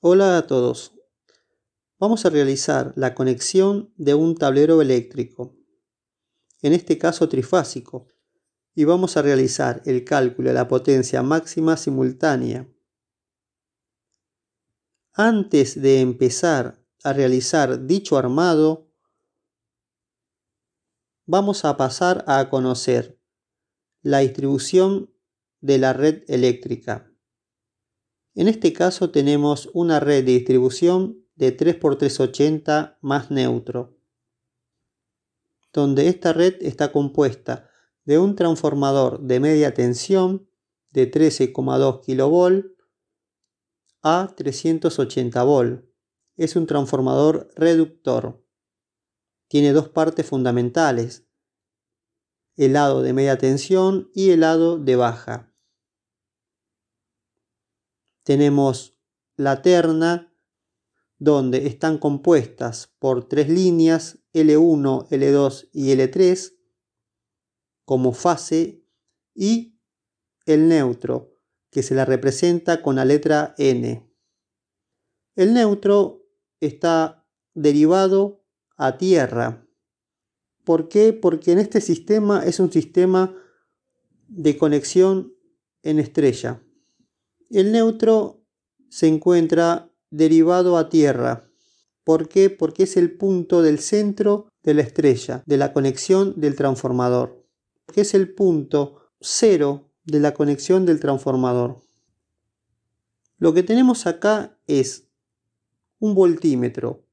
Hola a todos. Vamos a realizar la conexión de un tablero eléctrico, en este caso trifásico, y vamos a realizar el cálculo de la potencia máxima simultánea. Antes de empezar a realizar dicho armado, vamos a pasar a conocer la distribución de la red eléctrica. En este caso tenemos una red de distribución de 3x380 más neutro, donde esta red está compuesta de un transformador de media tensión de 13,2 kV a 380 V. Es un transformador reductor. Tiene dos partes fundamentales, el lado de media tensión y el lado de baja tenemos la terna, donde están compuestas por tres líneas, L1, L2 y L3, como fase, y el neutro, que se la representa con la letra N. El neutro está derivado a tierra. ¿Por qué? Porque en este sistema es un sistema de conexión en estrella. El neutro se encuentra derivado a tierra. ¿Por qué? Porque es el punto del centro de la estrella, de la conexión del transformador. Que es el punto cero de la conexión del transformador. Lo que tenemos acá es un voltímetro.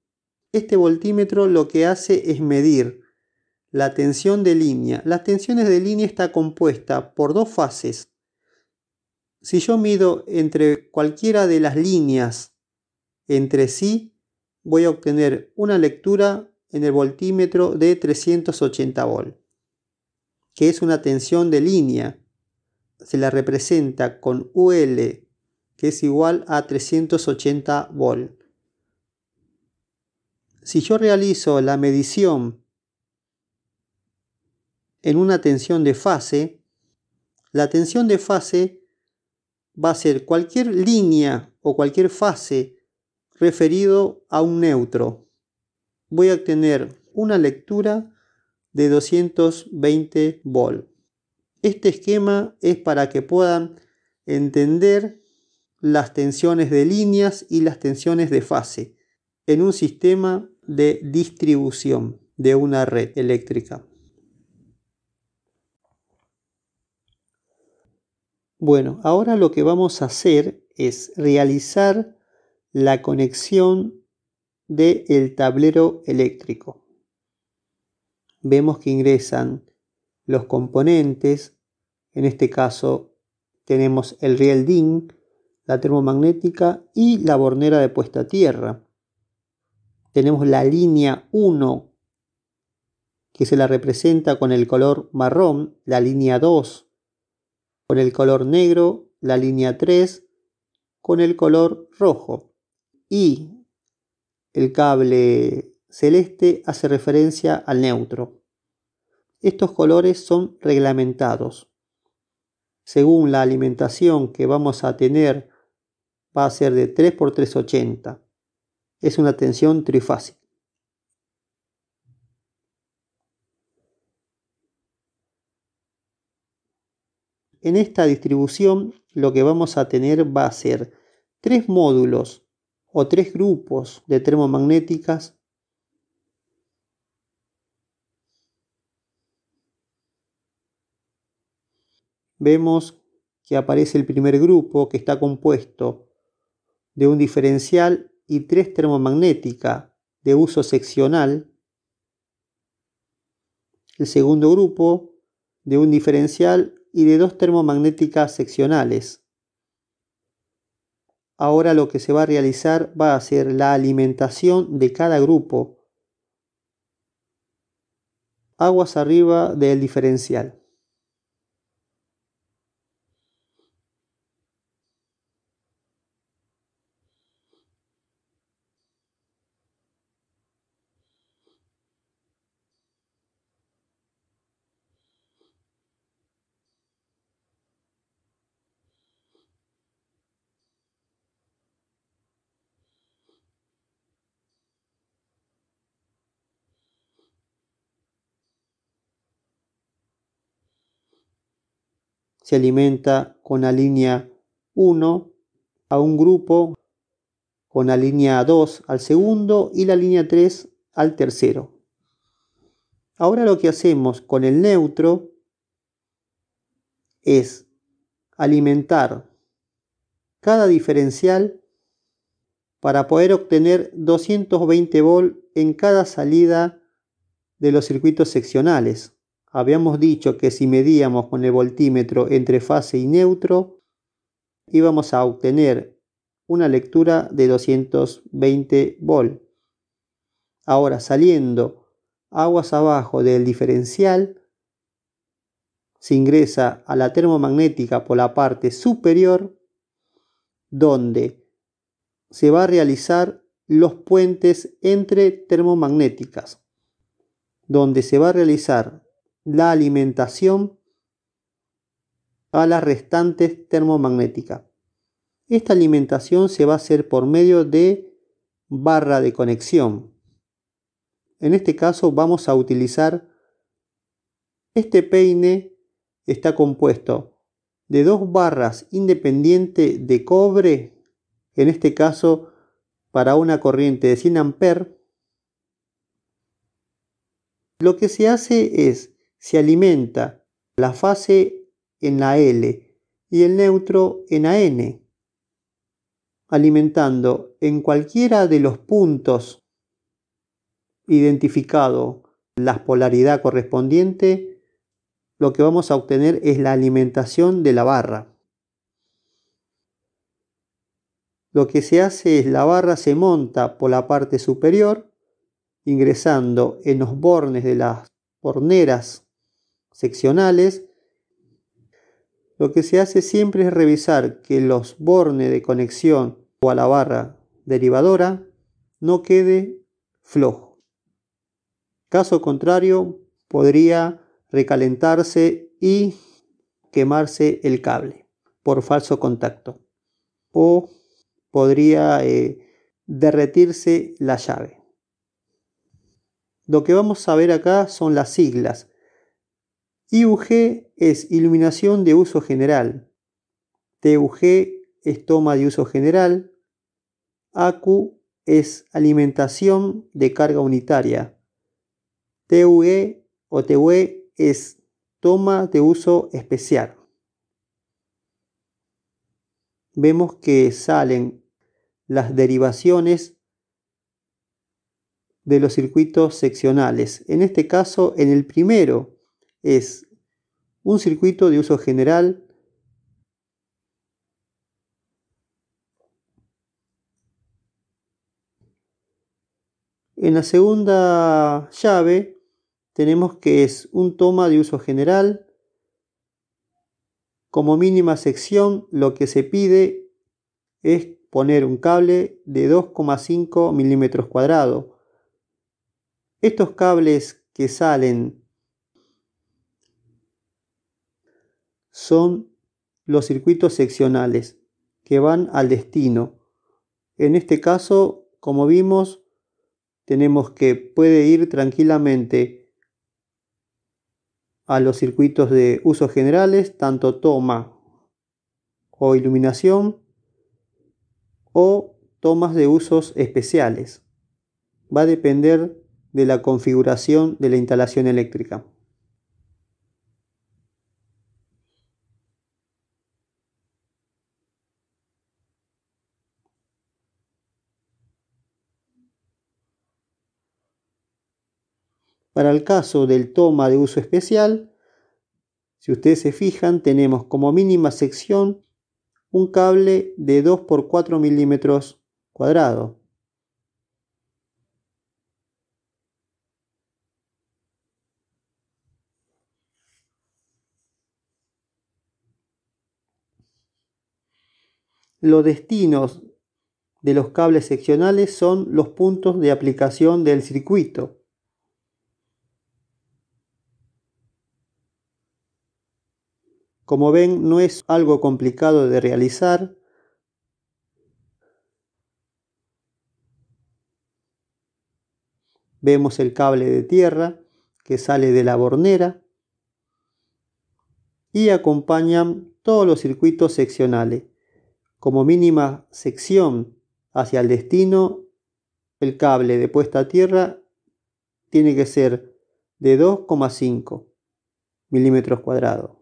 Este voltímetro lo que hace es medir la tensión de línea. Las tensiones de línea está compuesta por dos fases si yo mido entre cualquiera de las líneas entre sí, voy a obtener una lectura en el voltímetro de 380 volt, que es una tensión de línea. Se la representa con UL, que es igual a 380 volt. Si yo realizo la medición en una tensión de fase, la tensión de fase va a ser cualquier línea o cualquier fase referido a un neutro. Voy a tener una lectura de 220 volt. Este esquema es para que puedan entender las tensiones de líneas y las tensiones de fase en un sistema de distribución de una red eléctrica. Bueno, ahora lo que vamos a hacer es realizar la conexión del el tablero eléctrico. Vemos que ingresan los componentes, en este caso tenemos el riel DIN, la termomagnética y la bornera de puesta a tierra. Tenemos la línea 1 que se la representa con el color marrón, la línea 2 con el color negro, la línea 3 con el color rojo y el cable celeste hace referencia al neutro. Estos colores son reglamentados. Según la alimentación que vamos a tener va a ser de 3 por 380. Es una tensión trifásica. En esta distribución lo que vamos a tener va a ser tres módulos o tres grupos de termomagnéticas Vemos que aparece el primer grupo que está compuesto de un diferencial y tres termomagnéticas de uso seccional. El segundo grupo de un diferencial y de dos termomagnéticas seccionales. Ahora lo que se va a realizar va a ser la alimentación de cada grupo aguas arriba del diferencial. se alimenta con la línea 1 a un grupo, con la línea 2 al segundo y la línea 3 al tercero. Ahora lo que hacemos con el neutro es alimentar cada diferencial para poder obtener 220 volt en cada salida de los circuitos seccionales. Habíamos dicho que si medíamos con el voltímetro entre fase y neutro, íbamos a obtener una lectura de 220 volt. Ahora saliendo aguas abajo del diferencial, se ingresa a la termomagnética por la parte superior, donde se va a realizar los puentes entre termomagnéticas, donde se va a realizar la alimentación a las restantes termomagnéticas. Esta alimentación se va a hacer por medio de barra de conexión. En este caso vamos a utilizar este peine está compuesto de dos barras independientes de cobre, en este caso para una corriente de 100 amperes. Lo que se hace es se alimenta la fase en la L y el neutro en la N. alimentando en cualquiera de los puntos identificado la polaridad correspondiente, lo que vamos a obtener es la alimentación de la barra. Lo que se hace es la barra se monta por la parte superior, ingresando en los bornes de las horneras seccionales, lo que se hace siempre es revisar que los bornes de conexión o a la barra derivadora no quede flojo. Caso contrario, podría recalentarse y quemarse el cable por falso contacto o podría eh, derretirse la llave. Lo que vamos a ver acá son las siglas IUG es iluminación de uso general. TUG es toma de uso general. AQ es alimentación de carga unitaria. TUE o TUE es toma de uso especial. Vemos que salen las derivaciones de los circuitos seccionales. En este caso, en el primero es un circuito de uso general En la segunda llave tenemos que es un toma de uso general. Como mínima sección lo que se pide es poner un cable de 2,5 milímetros cuadrados. Estos cables que salen son los circuitos seccionales que van al destino. En este caso, como vimos, tenemos que puede ir tranquilamente a los circuitos de usos generales, tanto toma o iluminación o tomas de usos especiales. Va a depender de la configuración de la instalación eléctrica. Para el caso del toma de uso especial, si ustedes se fijan, tenemos como mínima sección un cable de 2 por 4 milímetros cuadrado. Los destinos de los cables seccionales son los puntos de aplicación del circuito. Como ven, no es algo complicado de realizar. Vemos el cable de tierra que sale de la bornera y acompañan todos los circuitos seccionales. Como mínima sección hacia el destino, el cable de puesta a tierra tiene que ser de 2,5 milímetros cuadrados.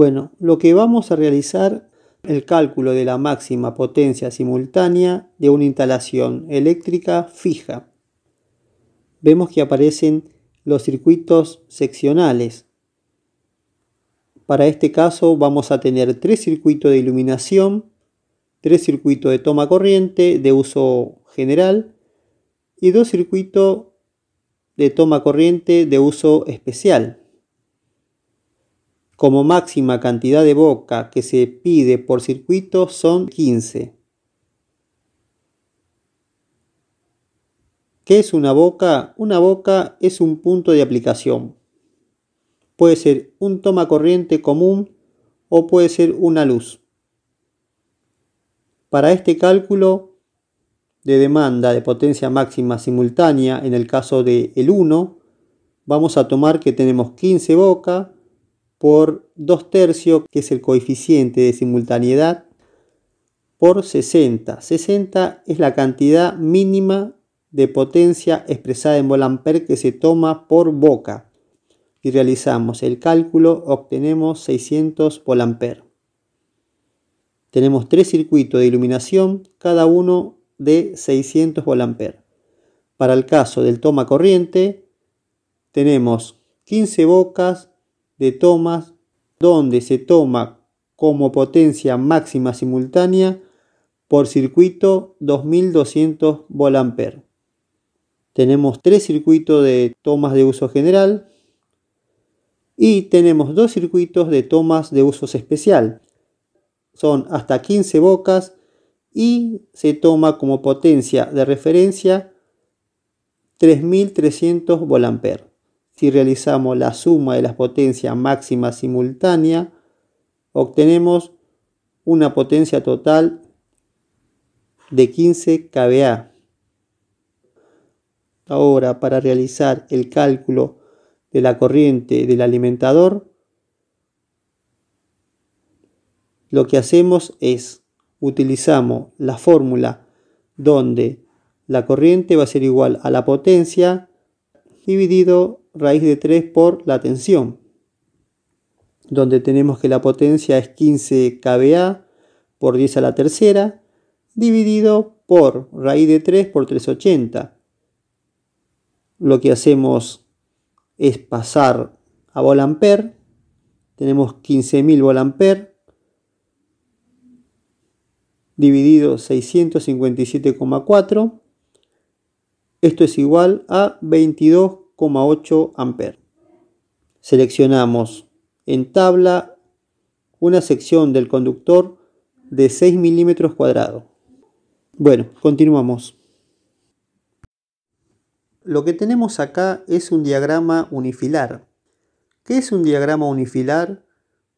Bueno, lo que vamos a realizar el cálculo de la máxima potencia simultánea de una instalación eléctrica fija. Vemos que aparecen los circuitos seccionales. Para este caso vamos a tener tres circuitos de iluminación, tres circuitos de toma corriente de uso general y dos circuitos de toma corriente de uso especial. Como máxima cantidad de boca que se pide por circuito son 15. ¿Qué es una boca? Una boca es un punto de aplicación. Puede ser un toma corriente común o puede ser una luz. Para este cálculo de demanda de potencia máxima simultánea en el caso del el 1, vamos a tomar que tenemos 15 boca por 2 tercios, que es el coeficiente de simultaneidad, por 60. 60 es la cantidad mínima de potencia expresada en volamper que se toma por boca. Y realizamos el cálculo, obtenemos 600 volamper. Tenemos tres circuitos de iluminación, cada uno de 600 volamper. Para el caso del toma corriente, tenemos 15 bocas de tomas donde se toma como potencia máxima simultánea por circuito 2200 volamper. Tenemos tres circuitos de tomas de uso general y tenemos dos circuitos de tomas de uso especial. Son hasta 15 bocas y se toma como potencia de referencia 3300 volamper. Si realizamos la suma de las potencias máximas simultánea, obtenemos una potencia total de 15 kVA. Ahora, para realizar el cálculo de la corriente del alimentador, lo que hacemos es utilizamos la fórmula donde la corriente va a ser igual a la potencia dividido raíz de 3 por la tensión, donde tenemos que la potencia es 15 kVA por 10 a la tercera, dividido por raíz de 3 por 380. Lo que hacemos es pasar a amper tenemos 15.000 amper dividido 657,4, esto es igual a 22 8 amperes. Seleccionamos en tabla una sección del conductor de 6 milímetros cuadrados. Bueno, continuamos. Lo que tenemos acá es un diagrama unifilar. ¿Qué es un diagrama unifilar?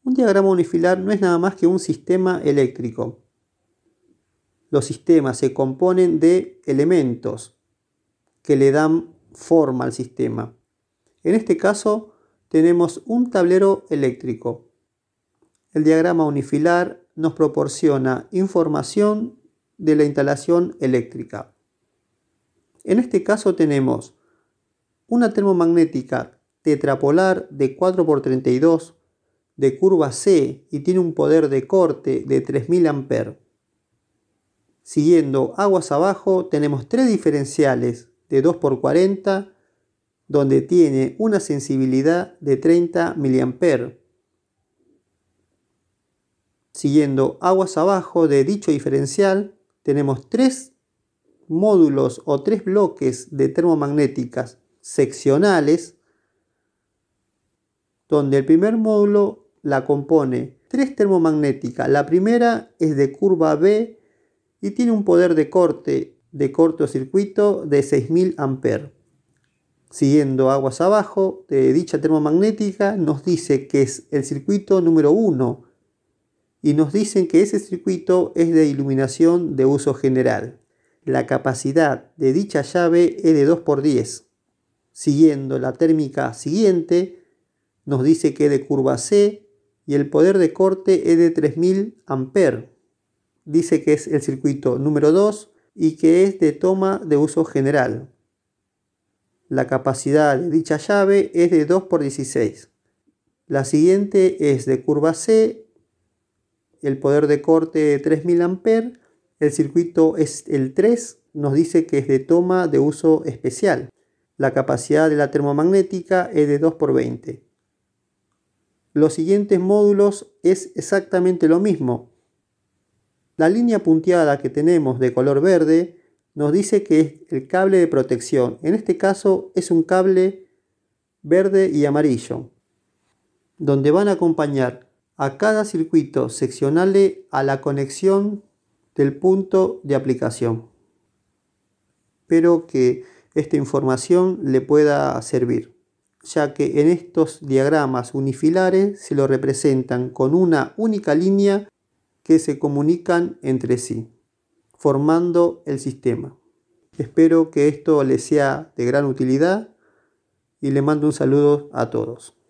Un diagrama unifilar no es nada más que un sistema eléctrico. Los sistemas se componen de elementos que le dan forma al sistema. En este caso tenemos un tablero eléctrico. El diagrama unifilar nos proporciona información de la instalación eléctrica. En este caso tenemos una termomagnética tetrapolar de 4x32 de curva C y tiene un poder de corte de 3000 amperes. Siguiendo aguas abajo tenemos tres diferenciales de 2x40 donde tiene una sensibilidad de 30 mA. Siguiendo aguas abajo de dicho diferencial tenemos tres módulos o tres bloques de termomagnéticas seccionales donde el primer módulo la compone tres termomagnéticas. La primera es de curva B y tiene un poder de corte de cortocircuito de 6000 amperes. Siguiendo aguas abajo, de eh, dicha termomagnética nos dice que es el circuito número 1 y nos dicen que ese circuito es de iluminación de uso general. La capacidad de dicha llave es de 2x10. Siguiendo la térmica siguiente, nos dice que es de curva C y el poder de corte es de 3000 amperes. Dice que es el circuito número 2 y que es de toma de uso general. La capacidad de dicha llave es de 2 por 16. La siguiente es de curva C, el poder de corte de 3000 A, el circuito es el 3, nos dice que es de toma de uso especial. La capacidad de la termomagnética es de 2 por 20. Los siguientes módulos es exactamente lo mismo, la línea punteada que tenemos de color verde nos dice que es el cable de protección. En este caso es un cable verde y amarillo, donde van a acompañar a cada circuito seccional a la conexión del punto de aplicación. Espero que esta información le pueda servir, ya que en estos diagramas unifilares se lo representan con una única línea que se comunican entre sí, formando el sistema. Espero que esto les sea de gran utilidad y le mando un saludo a todos.